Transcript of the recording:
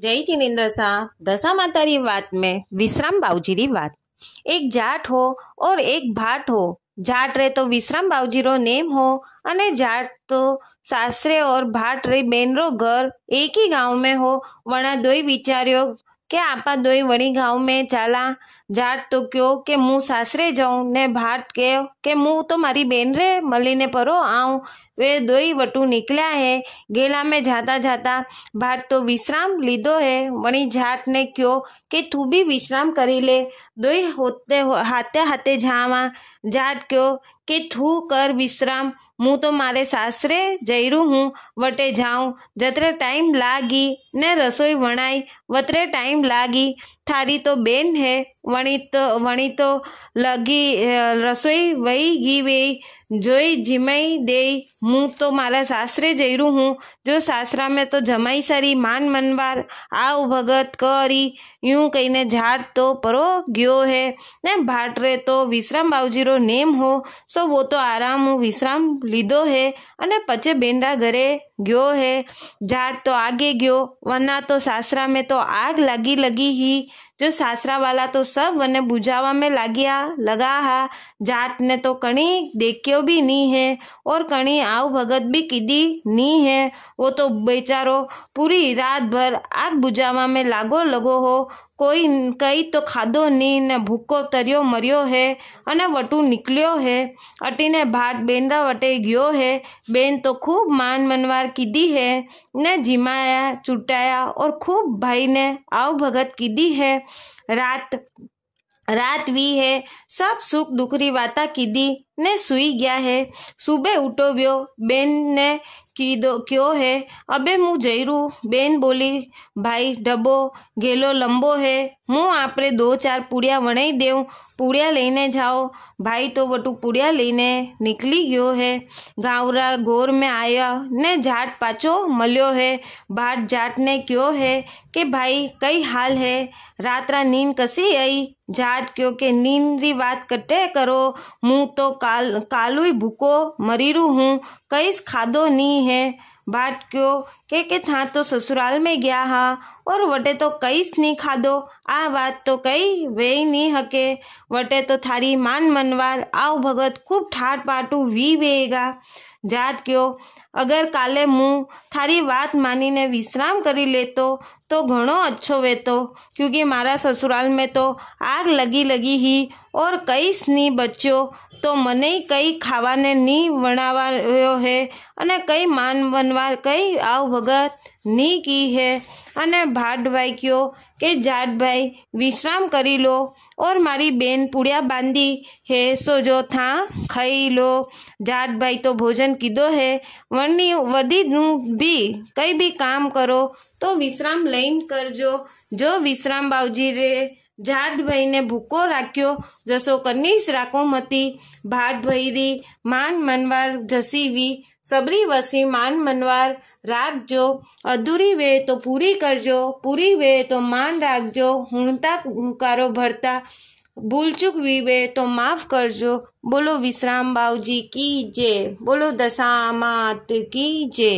જય જિનેન્દ્ર શાહ दशा माता री बात में विश्राम बाबूजी री बात એક જાટ હો ઓર એક ભાટ હો જાટ રે તો વિશ્રામ બાવજી રો નેમ હો અને જાટ તો સાસરે ઓર ભાટ રે બેન રો ઘર એક ही ગાંવ મેં હો વણા દોઈ વિચાર્યો કે આપા દોઈ વણી ગાંવ મેં ચાલા જાટ તો કયો કે હું સાસરે જાઉં ને ભાટ કહ્યો કે હું તો મારી બેન રે મળીને પરો આવું વે દોઈ વટું નીકળ્યા હે ગેલા મેં જાતા જાતા ભાટ તો વિશ્રામ લીધો હે વણી જાટને કયો કે તું બી વિશ્રામ કરી લે દોઈ હોતે હાથે હાથે જાવા જાટ કયો કે તું કર વિશ્રામ હું તો મારે સાસરે જઈરું હું વટે જાઉં જત્રે ટાઈમ લાગી ને રસોઈ વણાઈ વત્રે ટાઈમ લાગી થારી તો બેન હે વણિત વણિતો લગી રસોઈ વહી ગી વેઈ જોઈ જીમઈ દેઈ હું તો મારા સાસરે જઈરું હું જો સાસરા મેં તો જમાઈ સારી માન મનવાર આવ ભગત કરી યું કહીને ઝાડ તો પરો ગયો હે ને ભાટ રે તો વિશ્રામ બાવજીરો નેમ હો સો વો તો આરામ હું વિશ્રામ લીધો હે અને પચે બેંડા ઘરે ગયો હે ઝાડ તો આગે ગયો વના તો સાસરા મેં તો આગ લાગી લગી હી जो सासरा वाला तो सब वने बुझावा में लग लगा हा जाट ने तो कणी देखियो भी नहीं है और कणी आव भगत भी किदी नहीं है वो तो बेचारो पूरी रात भर आग बुझावा में लागो लगो हो कोई कई तो खादो नहीं न भूको तरियो मरियो है अने वटू निकलियो है अटी ने भाट बेनरा वटे गयो है बेन तो खूब मान मनवार कीदी है ने जिमाया चुटाया और खूब भाई ने आव भगत कीधी है રાત રાત વી હે સબ સુખ દુઃખ રી વાતા કીધી ने सुई गया है सुबह उठोव्यो बेन ने कीधो क्यों है अबे मु जयरू बेन बोली भाई डबो गेलो लंबो है मु आप दो चार पुड़िया वणई देव पुड़िया लेने जाओ भाई तो वटू पुड़िया लेने निकली गयो है गावरा गोर में आया ने जाट पाचो मल्यो है बाट जाट ने क्यों है कि भाई कई हाल है रात्रा नींद कसी आई जाट क्यों के नींद री बात कटे करो मुँह तो का કાલ કાલુય ભૂકો મરીરું હું કઈ ખાધો નહીં હે ભાટ क्यों के के था तो ससुराल में गया हा और वटे तो कई नहीं खादो આ વાત તો કઈ વેય નહીં હકે વટે તો થારી માન મનવાર આવ ભગત ખૂબ ઠાટ પાટું વી વેગા જાત કયો અગર કાલે હું થારી વાત માનીને વિશ્રામ કરી લેતો તો ઘણો અચ્છો વેતો ક્યુંકિ મારા સસુરાલ મેં તો આગ લગી લગી હી ઓર કઈસ નહીં બચ્યો તો મને કંઈ ખાવાને નહીં વણાવાયો હે અને કંઈ માન બનવા કંઈ આવ ભગત नी की है भाट भाई क्यों के जाट भाई विश्राम करी लो और मारी बेन पुड़िया बांधी है सो जो था खाई लो जाट भाई तो भोजन कीधो है वर्णी वी भी कई भी काम करो तो विश्राम लई करजो जो विश्राम बाबजी रे જાડભાઈને ભૂકો રાખ્યો જસો કનીશ રાકોમતી ભાટ ભૈરી માન મનવાર જસીવી સબરી વસી માન મનવાર રાખજો અધૂરી વે તો પૂરી કરજો પૂરી વે તો માન રાખજો હુણતા હુંકારો ભરતા ભૂલચૂક વિવે તો માફ કરજો બોલો વિશ્રામ બાવજી કી જે બોલો દશામાત કી જે